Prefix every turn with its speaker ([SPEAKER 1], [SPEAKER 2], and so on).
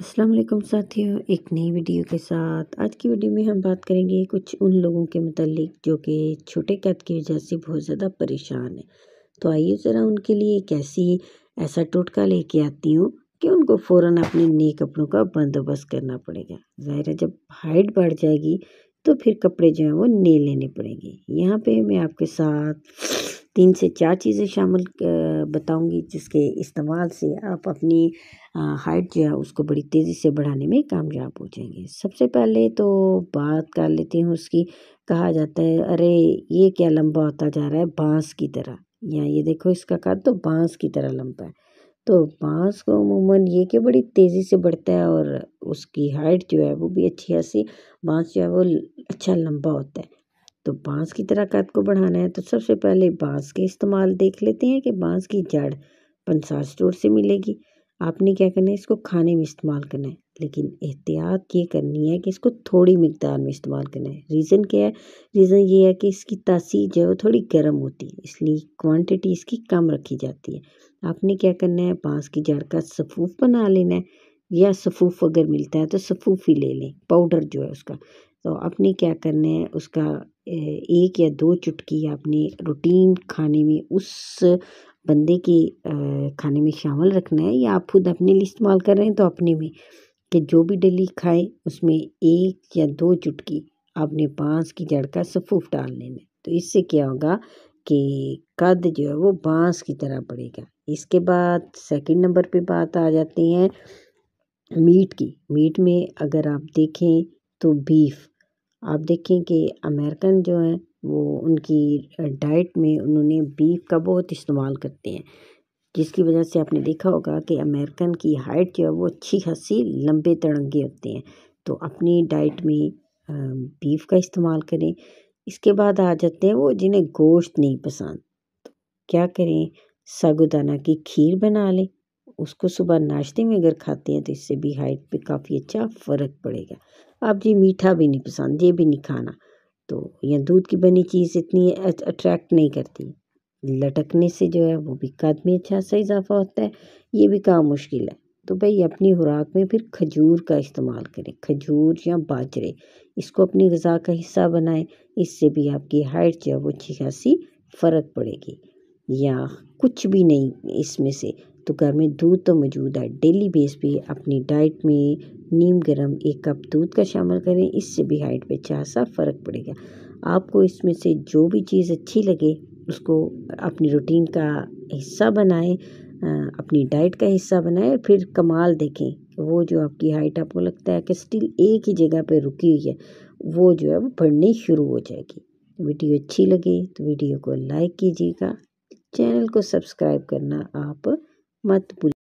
[SPEAKER 1] असलम साथियों एक नई वीडियो के साथ आज की वीडियो में हम बात करेंगे कुछ उन लोगों के मतलब जो कि छोटे कैद की वजह से बहुत ज़्यादा परेशान है तो आइए ज़रा उनके लिए एक ऐसी ऐसा टोटका लेके आती हूँ कि उनको फ़ौर अपने नए कपड़ों का बंदोबस्त करना पड़ेगा ज़ाहिर है जब हाइट बढ़ जाएगी तो फिर कपड़े जो हैं वो नए लेने पड़ेंगे यहाँ पर मैं आपके साथ तीन से चार चीज़ें शामिल बताऊंगी जिसके इस्तेमाल से आप अपनी हाइट जो है उसको बड़ी तेज़ी से बढ़ाने में कामयाब हो जाएंगे सबसे पहले तो बात कर लेती हूँ उसकी कहा जाता है अरे ये क्या लंबा होता जा रहा है बांस की तरह या ये देखो इसका कद तो बांस की तरह लंबा है तो बांस को अमूमन ये कि बड़ी तेज़ी से बढ़ता है और उसकी हाइट जो है वो भी अच्छी खासी बांस जो है वो अच्छा लंबा होता है तो बांस की तराकत को बढ़ाना है तो सबसे पहले बांस के इस्तेमाल देख लेते हैं कि बांस की जड़ पंसार स्टोर से मिलेगी आपने क्या करना है इसको खाने में इस्तेमाल करना है लेकिन एहतियात ये करनी है कि इसको थोड़ी मकदार में इस्तेमाल करना है रीज़न क्या है रीज़न ये है कि इसकी तासीर जो है वो थोड़ी गर्म होती है इसलिए क्वांटिटी इसकी कम रखी जाती है आपने क्या करना है बांस की जड़ का सफूफ बना लेना है या सफूफ अगर मिलता है तो सफूफ ही ले लें पाउडर जो है उसका तो आपने क्या करना है उसका एक या दो चुटकी आपने रूटीन खाने में उस बंदे के खाने में शामिल रखना है या आप खुद अपने लिए इस्तेमाल कर रहे हैं तो अपने में कि जो भी डेली खाए उसमें एक या दो चुटकी आपने बांस की जड़ का सफूफ डाल लेना है तो इससे क्या होगा कि कद जो है वो बांस की तरह बढ़ेगा इसके बाद सेकंड नंबर पे बात आ जाती है मीट की मीट में अगर आप देखें तो बीफ आप देखें कि अमेरिकन जो हैं वो उनकी डाइट में उन्होंने बीफ का बहुत इस्तेमाल करते हैं जिसकी वजह से आपने देखा होगा कि अमेरिकन की हाइट जो है वो अच्छी खासी लंबे तड़ंगे होते हैं तो अपनी डाइट में बीफ का इस्तेमाल करें इसके बाद आ जाते हैं वो जिन्हें गोश्त नहीं पसंद तो क्या करें सागुदाना की खीर बना लें उसको सुबह नाश्ते में अगर खाते हैं तो इससे भी हाइट पे काफ़ी अच्छा फ़र्क पड़ेगा आप जी मीठा भी नहीं पसंद ये भी नहीं खाना तो या दूध की बनी चीज़ इतनी अट्रैक्ट नहीं करती लटकने से जो है वो भी कद में अच्छा सा इजाफा होता है ये भी काम मुश्किल है तो भाई अपनी खुराक में फिर खजूर का इस्तेमाल करें खजूर या बाजरे इसको अपनी गज़ा का हिस्सा बनाएं इससे भी आपकी हाइट जो है वो अच्छी खासी फ़र्क पड़ेगी या कुछ भी नहीं इसमें से तो घर में दूध तो मौजूद है डेली बेस पे अपनी डाइट में नीम गरम एक कप दूध का शामिल करें इससे भी हाइट पे अच्छा सा फ़र्क पड़ेगा आपको इसमें से जो भी चीज़ अच्छी लगे उसको अपनी रूटीन का हिस्सा बनाएं अपनी डाइट का हिस्सा बनाएं फिर कमाल देखें वो जो आपकी हाइट आपको लगता है कि स्टिल एक ही जगह पर रुकी हुई है वो जो है वो बढ़नी शुरू हो जाएगी वीडियो अच्छी लगे तो वीडियो को लाइक कीजिएगा चैनल को सब्सक्राइब करना आप मत भूल